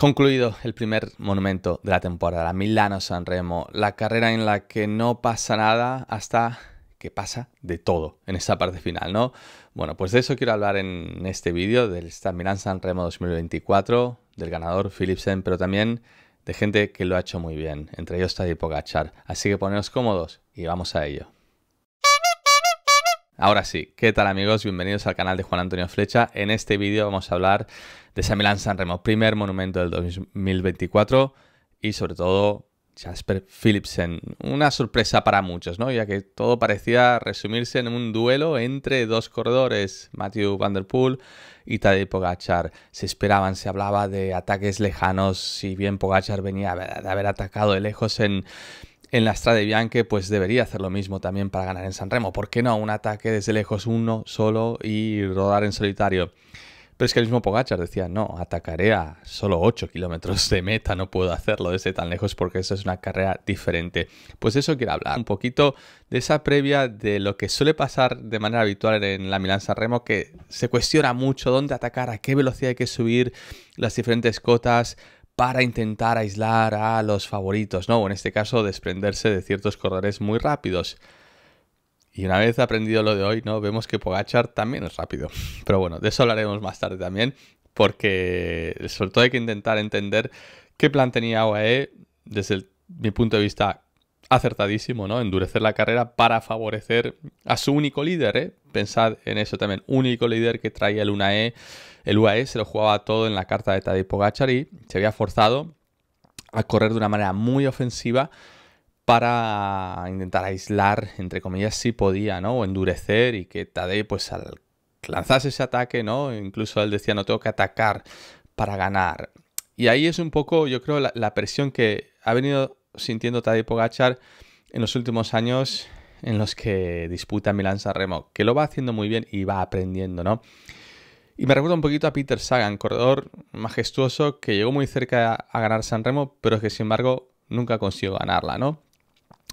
Concluido el primer monumento de la temporada, Milano San Remo, la carrera en la que no pasa nada hasta que pasa de todo en esta parte final, ¿no? Bueno, pues de eso quiero hablar en este vídeo del esta Milán San Remo 2024, del ganador Philipsen, pero también de gente que lo ha hecho muy bien, entre ellos Tadipo Así que poneros cómodos y vamos a ello. Ahora sí, ¿qué tal amigos? Bienvenidos al canal de Juan Antonio Flecha. En este vídeo vamos a hablar de Samilan Sanremo, primer monumento del 2024 y sobre todo Jasper Philipsen. Una sorpresa para muchos, ¿no? Ya que todo parecía resumirse en un duelo entre dos corredores, Matthew Van Der Poel y Tadej Pogachar. Se esperaban, se hablaba de ataques lejanos, si bien Pogachar venía de haber atacado de lejos en en la Strade Bianche pues debería hacer lo mismo también para ganar en San Remo. ¿Por qué no? Un ataque desde lejos uno solo y rodar en solitario. Pero es que el mismo Pogachar decía, no, atacaré a solo 8 kilómetros de meta, no puedo hacerlo desde tan lejos porque eso es una carrera diferente. Pues eso quiero hablar, un poquito de esa previa de lo que suele pasar de manera habitual en la Milán San Remo, que se cuestiona mucho dónde atacar, a qué velocidad hay que subir, las diferentes cotas, para intentar aislar a los favoritos, ¿no? O en este caso, desprenderse de ciertos corredores muy rápidos. Y una vez aprendido lo de hoy, ¿no? Vemos que Pogachar también es rápido. Pero bueno, de eso hablaremos más tarde también, porque sobre todo hay que intentar entender qué plan tenía OAE desde mi punto de vista acertadísimo, ¿no? Endurecer la carrera para favorecer a su único líder, ¿eh? Pensad en eso también, único líder que traía el E. El UAE se lo jugaba todo en la carta de Tadej Pogachar y se había forzado a correr de una manera muy ofensiva para intentar aislar, entre comillas, si podía, ¿no? O endurecer y que Tadej pues al lanzarse ese ataque, ¿no? Incluso él decía, no tengo que atacar para ganar. Y ahí es un poco, yo creo, la, presión que ha venido sintiendo Tadej Pogachar en los últimos años en los que disputa Milán Remo, que lo va haciendo muy bien y va aprendiendo, ¿no? Y me recuerda un poquito a Peter Sagan, corredor majestuoso que llegó muy cerca a ganar San Remo, pero que sin embargo nunca consiguió ganarla, ¿no?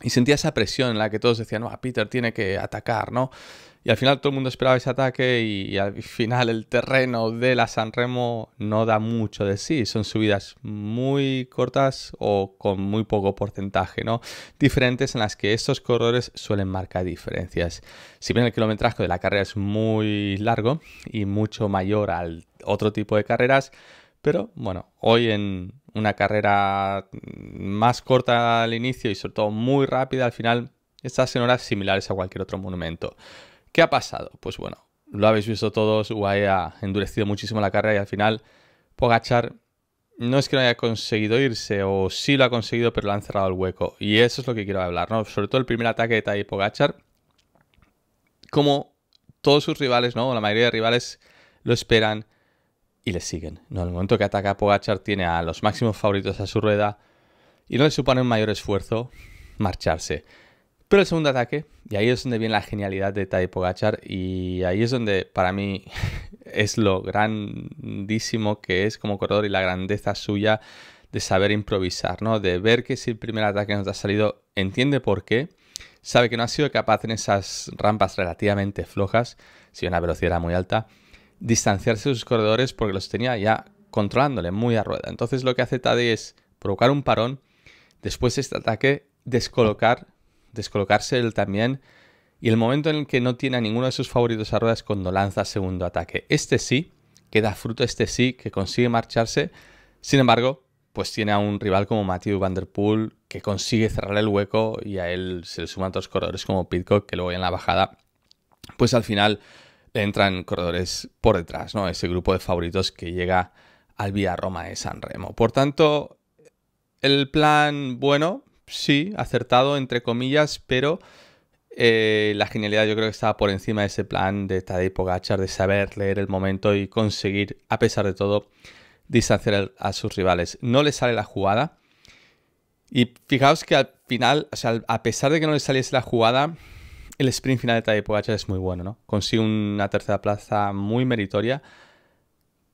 Y sentía esa presión en la que todos decían, no, a Peter tiene que atacar, ¿no? Y al final todo el mundo esperaba ese ataque y, al final el terreno de la San Remo no da mucho de sí. Son subidas muy cortas o con muy poco porcentaje, ¿no? Diferentes en las que estos corredores suelen marcar diferencias. Si bien el kilometraje de la carrera es muy largo y mucho mayor al otro tipo de carreras, pero bueno, hoy en, una carrera más corta al inicio y sobre todo muy rápida al final, estas en horas similares a cualquier otro monumento. ¿Qué ha pasado? Pues bueno, lo habéis visto todos, UAE ha endurecido muchísimo la carrera y al final Pogachar no es que no haya conseguido irse, o sí lo ha conseguido, pero lo han cerrado el hueco. Y eso es lo que quiero hablar, ¿no? Sobre todo el primer ataque de Tai Pogachar, como todos sus rivales, ¿no? La mayoría de rivales lo esperan, y le siguen. No, en el momento que ataca Pogachar tiene a los máximos favoritos a su rueda y no le supone un mayor esfuerzo marcharse. Pero el segundo ataque, y ahí es donde viene la genialidad de Tai Pogachar, y ahí es donde para mí es lo grandísimo que es como corredor y la grandeza suya de saber improvisar, ¿no? De ver que si el primer ataque nos ha salido, entiende por qué, sabe que no ha sido capaz en esas rampas relativamente flojas, si una velocidad era muy alta, distanciarse de sus corredores porque los tenía ya controlándole muy a rueda. Entonces lo que hace Tadei es provocar un parón, después de este ataque descolocar, descolocarse él también y el momento en el que no tiene a ninguno de sus favoritos a ruedas cuando lanza segundo ataque. Este sí, que da fruto, este sí, que consigue marcharse. Sin embargo, pues tiene a un rival como Matthew Van Der Poel que consigue cerrar el hueco y a él se le suman otros corredores como Pitcock que luego en la bajada pues al final entran corredores por detrás, ¿no? Ese grupo de favoritos que llega al Vía Roma de San Remo. Por tanto, el plan, bueno, sí, acertado, entre comillas, pero eh, la genialidad yo creo que estaba por encima de ese plan de Tadej Pogacar, de saber leer el momento y conseguir, a pesar de todo, distanciar a sus rivales. No le sale la jugada. Y fijaos que al final, o sea, a pesar de que no le saliese la jugada, el sprint final de Tadej es muy bueno, ¿no? Consigue una tercera plaza muy meritoria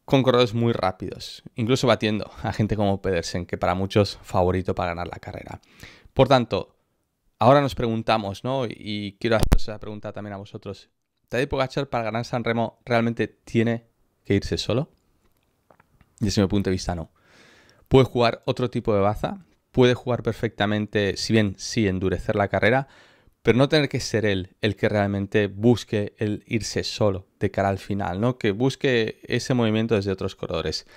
con corredores muy rápidos, incluso batiendo a gente como Pedersen, que para muchos favorito para ganar la carrera. Por tanto, ahora nos preguntamos, ¿no? Y quiero hacer esa pregunta también a vosotros. ¿Tadej Pogacar para ganar San Remo realmente tiene que irse solo? Desde mi punto de vista, no. Puede jugar otro tipo de baza, puede jugar perfectamente, si bien sí endurecer la carrera, pero no tener que ser él el que realmente busque el irse solo de cara al final, ¿no? Que busque ese movimiento desde otros corredores.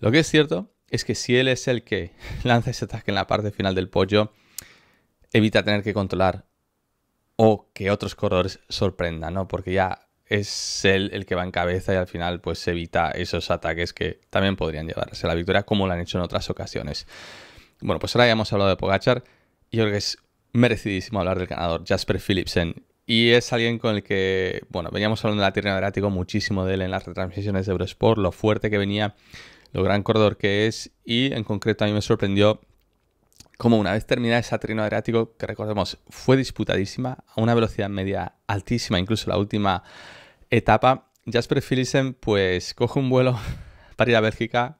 Lo que es cierto es que si él es el que lanza ese ataque en la parte final del pollo, evita tener que controlar o que otros corredores sorprendan, ¿no? Porque ya es él el que va en cabeza y al final pues evita esos ataques que también podrían llevarse a la victoria como lo han hecho en otras ocasiones. Bueno, pues ahora ya hemos hablado de Pogachar y yo creo que merecidísimo hablar del ganador, Jasper Philipsen. Y es alguien con el que, bueno, veníamos hablando de la tierra Adriático muchísimo de él en las retransmisiones de Eurosport, lo fuerte que venía, lo gran corredor que es, y en concreto a mí me sorprendió como una vez terminada esa trino Adriático, que recordemos fue disputadísima, a una velocidad media altísima, incluso la última etapa, Jasper Philipsen pues coge un vuelo para ir a Bélgica,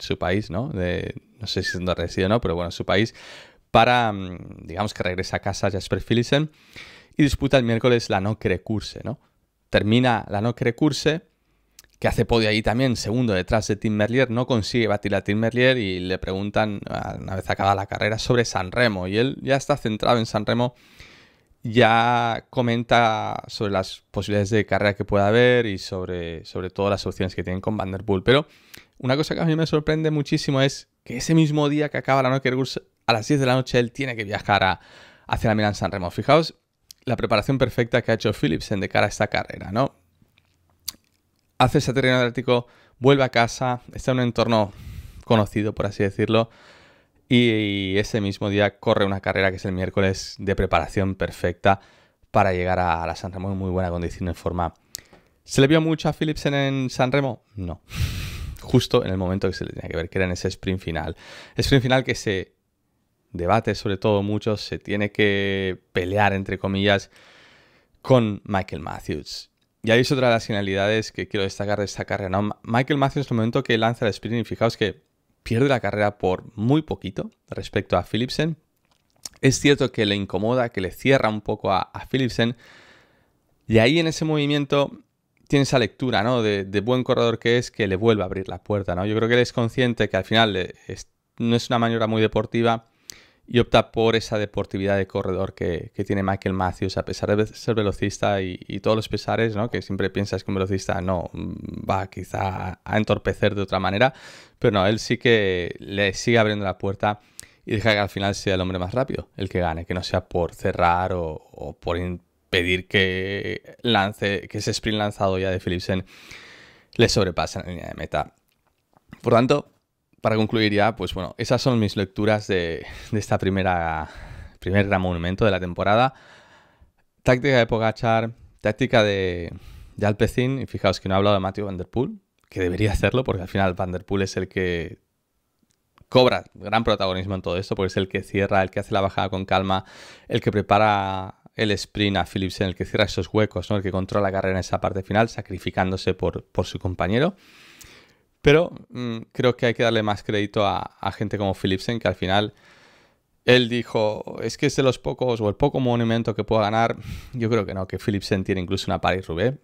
su país, ¿no? De, no sé si es donde reside o no, pero bueno, su país, para, mm, digamos que regresa a casa Jasper Philipsen y disputa el miércoles la no Curse, ¿no? Termina la no Curse, que hace podio ahí también, segundo detrás de Tim Merlier, no consigue batir a Tim Merlier y le preguntan, una vez acabada la carrera, sobre San Remo. Y él ya está centrado en San Remo, ya comenta sobre las posibilidades de carrera que pueda haber y sobre, sobre todo las opciones que tienen con Vanderpool. Pero una cosa que a mí me sorprende muchísimo es que ese mismo día que acaba la no Curse, a las 10 de la noche él tiene que viajar hacia la Milán San Remo. Fijaos la preparación perfecta que ha hecho Philipsen de cara a esta carrera, ¿no? Hace ese terreno atlético, vuelve a casa, está en un entorno conocido, por así decirlo, y ese mismo día corre una carrera que es el miércoles de preparación perfecta para llegar a la San Remo en muy buena condición en forma. ¿Se le vio mucho a Philipsen en San Remo? No. Justo en el momento que se le tenía que ver, que era en ese sprint final. Sprint final que se debate sobre todo muchos, se tiene que pelear, entre comillas, con Michael Matthews. Y ahí es otra de las finalidades que quiero destacar de esta carrera. Michael Matthews, en el momento que lanza el sprint, y fijaos que pierde la carrera por muy poquito respecto a Philipsen. Es cierto que le incomoda, que le cierra un poco a, Philipsen. Y ahí en ese movimiento tiene esa lectura, De, buen corredor que es que le vuelve a abrir la puerta, ¿no? Yo creo que él es consciente que al final eh, no es una maniobra muy deportiva y opta por esa deportividad de corredor que, que, tiene Michael Matthews, a pesar de ser velocista y, y todos los pesares, ¿no? que siempre piensas que un velocista no mm, va quizá a, entorpecer de otra manera, pero no, él sí que le sigue abriendo la puerta y deja que al final sea el hombre más rápido el que gane, que no sea por cerrar o, o por impedir que, lance, que ese sprint lanzado ya de Philipsen le sobrepase en la línea de meta. Por tanto, para concluir ya, pues bueno, esas son mis lecturas de, este esta primera primer gran monumento de la temporada. Táctica de Pogachar, táctica de, alpecín y fijaos que no he hablado de Matthew Van Der Poel, que debería hacerlo porque al final Van Der Poel es el que cobra gran protagonismo en todo esto, porque es el que cierra, el que hace la bajada con calma, el que prepara el sprint a Philipsen, el que cierra esos huecos, el que controla la carrera en esa parte final, sacrificándose por, por su compañero. Pero mm, creo que hay que darle más crédito a, gente como Philipsen, que al final él dijo, es que es de los pocos o el poco monumento que pueda ganar. Yo creo que no, que Philipsen tiene incluso una Paris Roubaix.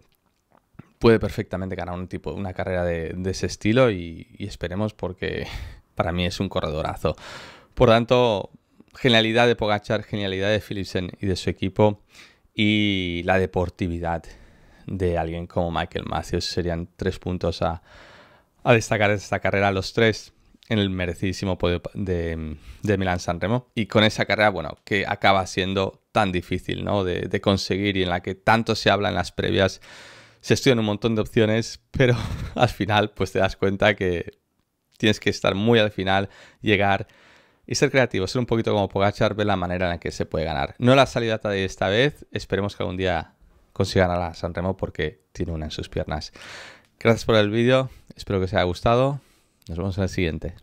Puede perfectamente ganar un tipo, una carrera de, ese estilo y, esperemos porque para mí es un corredorazo. Por tanto, genialidad de Pogachar, genialidad de Philipsen y de su equipo y la deportividad de alguien como Michael Matthews serían tres puntos a, a destacar esta carrera los tres en el merecidísimo podio de, de Milán San Remo. Y con esa carrera, bueno, que acaba siendo tan difícil ¿no? de, conseguir y en la que tanto se habla en las previas, se estudian un montón de opciones, pero al final pues te das cuenta que tienes que estar muy al final, llegar y ser creativo, ser un poquito como Pogachar, ver la manera en la que se puede ganar. No la salida de esta vez, esperemos que algún día consiga ganar a San Remo porque tiene una en sus piernas. Gracias por el vídeo, Espero que os haya gustado. Nos vemos en el siguiente.